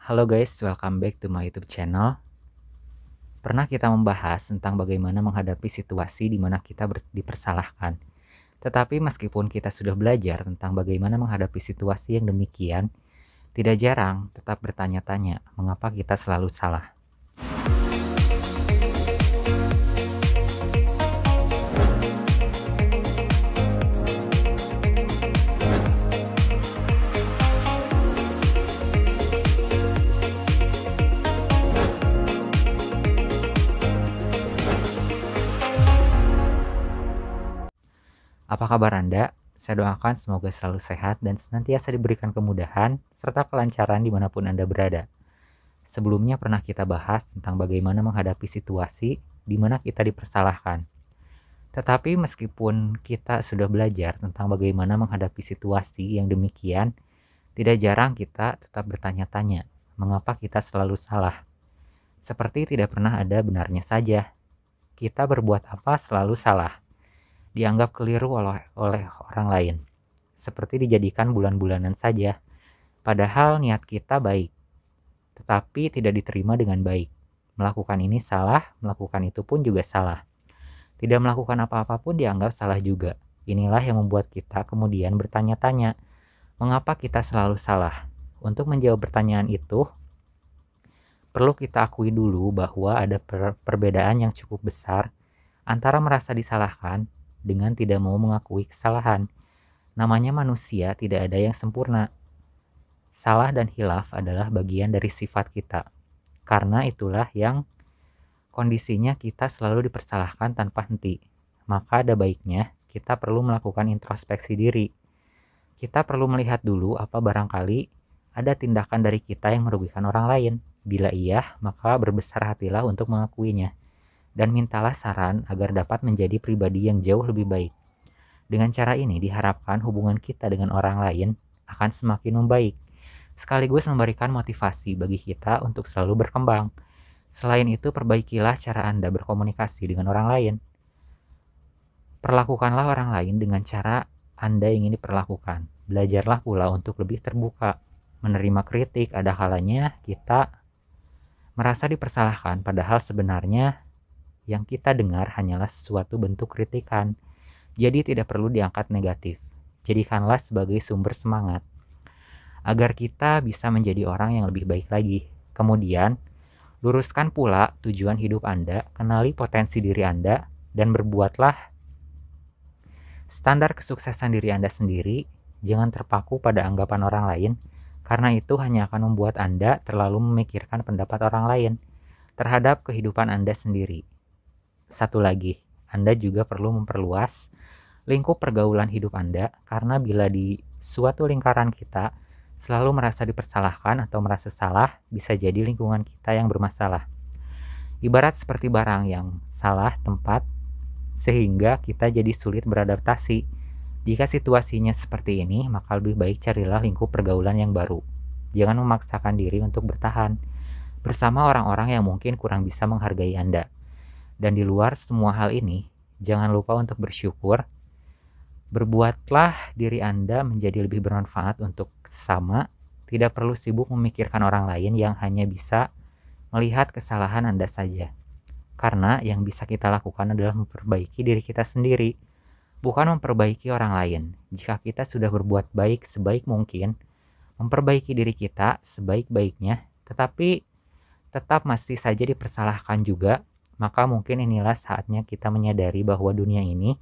Halo guys, welcome back to my YouTube channel. Pernah kita membahas tentang bagaimana menghadapi situasi di mana kita dipersalahkan. Tetapi meskipun kita sudah belajar tentang bagaimana menghadapi situasi yang demikian, tidak jarang tetap bertanya-tanya mengapa kita selalu salah. Apa kabar Anda? Saya doakan semoga selalu sehat dan senantiasa diberikan kemudahan serta kelancaran dimanapun Anda berada. Sebelumnya pernah kita bahas tentang bagaimana menghadapi situasi di mana kita dipersalahkan. Tetapi meskipun kita sudah belajar tentang bagaimana menghadapi situasi yang demikian, tidak jarang kita tetap bertanya-tanya, mengapa kita selalu salah? Seperti tidak pernah ada benarnya saja. Kita berbuat apa selalu salah dianggap keliru oleh, oleh orang lain, seperti dijadikan bulan-bulanan saja. Padahal niat kita baik, tetapi tidak diterima dengan baik. Melakukan ini salah, melakukan itu pun juga salah. Tidak melakukan apa-apa pun dianggap salah juga. Inilah yang membuat kita kemudian bertanya-tanya, mengapa kita selalu salah? Untuk menjawab pertanyaan itu, perlu kita akui dulu bahwa ada per perbedaan yang cukup besar antara merasa disalahkan dengan tidak mau mengakui kesalahan. Namanya manusia, tidak ada yang sempurna. Salah dan hilaf adalah bagian dari sifat kita. Karena itulah yang kondisinya kita selalu dipersalahkan tanpa henti. Maka ada baiknya kita perlu melakukan introspeksi diri. Kita perlu melihat dulu apa barangkali ada tindakan dari kita yang merugikan orang lain. Bila iya, maka berbesar hatilah untuk mengakuinya dan mintalah saran agar dapat menjadi pribadi yang jauh lebih baik. Dengan cara ini diharapkan hubungan kita dengan orang lain akan semakin membaik, sekaligus memberikan motivasi bagi kita untuk selalu berkembang. Selain itu, perbaikilah cara Anda berkomunikasi dengan orang lain. Perlakukanlah orang lain dengan cara Anda ingin diperlakukan. Belajarlah pula untuk lebih terbuka, menerima kritik, ada halanya kita merasa dipersalahkan, padahal sebenarnya yang kita dengar hanyalah suatu bentuk kritikan. Jadi tidak perlu diangkat negatif. Jadikanlah sebagai sumber semangat agar kita bisa menjadi orang yang lebih baik lagi. Kemudian, luruskan pula tujuan hidup Anda, kenali potensi diri Anda, dan berbuatlah standar kesuksesan diri Anda sendiri. Jangan terpaku pada anggapan orang lain, karena itu hanya akan membuat Anda terlalu memikirkan pendapat orang lain terhadap kehidupan Anda sendiri satu lagi, Anda juga perlu memperluas lingkup pergaulan hidup Anda karena bila di suatu lingkaran kita selalu merasa dipersalahkan atau merasa salah, bisa jadi lingkungan kita yang bermasalah. Ibarat seperti barang yang salah tempat sehingga kita jadi sulit beradaptasi. Jika situasinya seperti ini, maka lebih baik carilah lingkup pergaulan yang baru. Jangan memaksakan diri untuk bertahan bersama orang-orang yang mungkin kurang bisa menghargai Anda. Dan di luar semua hal ini, jangan lupa untuk bersyukur. Berbuatlah diri Anda menjadi lebih bermanfaat untuk sama. Tidak perlu sibuk memikirkan orang lain yang hanya bisa melihat kesalahan Anda saja. Karena yang bisa kita lakukan adalah memperbaiki diri kita sendiri, bukan memperbaiki orang lain. Jika kita sudah berbuat baik sebaik mungkin, memperbaiki diri kita sebaik-baiknya, tetapi tetap masih saja dipersalahkan juga, maka mungkin inilah saatnya kita menyadari bahwa dunia ini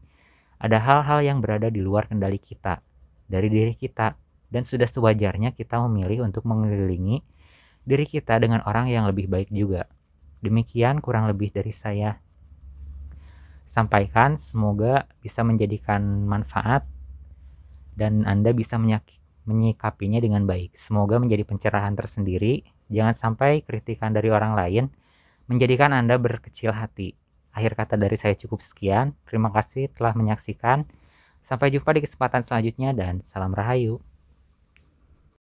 ada hal-hal yang berada di luar kendali kita, dari diri kita, dan sudah sewajarnya kita memilih untuk mengelilingi diri kita dengan orang yang lebih baik juga. Demikian kurang lebih dari saya. Sampaikan, semoga bisa menjadikan manfaat dan Anda bisa menyikapinya dengan baik. Semoga menjadi pencerahan tersendiri. Jangan sampai kritikan dari orang lain menjadikan Anda berkecil hati. Akhir kata dari saya cukup sekian. Terima kasih telah menyaksikan. Sampai jumpa di kesempatan selanjutnya dan salam rahayu.